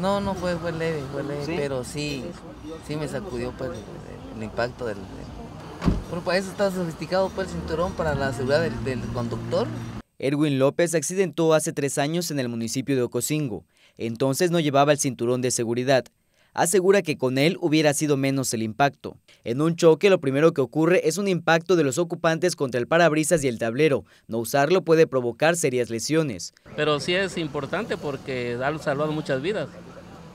No, no fue, fue leve, fue leve, pero sí, sí me sacudió pues, el, impacto del, por para eso está sofisticado pues, el cinturón para la seguridad del, conductor. Erwin López accidentó hace tres años en el municipio de Ocosingo. Entonces no llevaba el cinturón de seguridad, asegura que con él hubiera sido menos el impacto. En un choque lo primero que ocurre es un impacto de los ocupantes contra el parabrisas y el tablero. No usarlo puede provocar serias lesiones. Pero sí es importante porque ha salvado muchas vidas.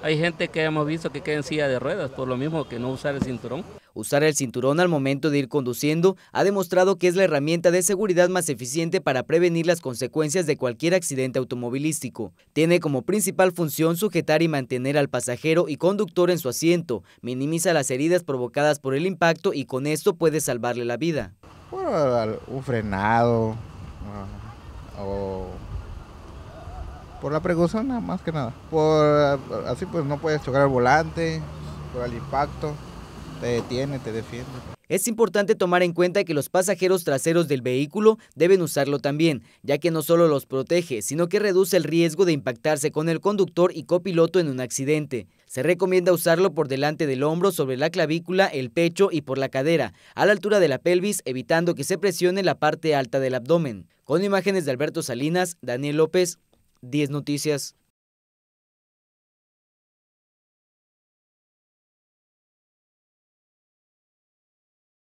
Hay gente que hemos visto que queda en silla de ruedas por lo mismo que no usar el cinturón. Usar el cinturón al momento de ir conduciendo ha demostrado que es la herramienta de seguridad más eficiente para prevenir las consecuencias de cualquier accidente automovilístico. Tiene como principal función sujetar y mantener al pasajero y conductor en su asiento, minimiza las heridas provocadas por el impacto y con esto puede salvarle la vida. Por un frenado ah, o por la precaución más que nada. Por así pues no puedes chocar el volante, por el impacto te detiene, te defiende. Es importante tomar en cuenta que los pasajeros traseros del vehículo deben usarlo también, ya que no solo los protege, sino que reduce el riesgo de impactarse con el conductor y copiloto en un accidente. Se recomienda usarlo por delante del hombro, sobre la clavícula, el pecho y por la cadera, a la altura de la pelvis, evitando que se presione la parte alta del abdomen. Con imágenes de Alberto Salinas, Daniel López, 10 Noticias.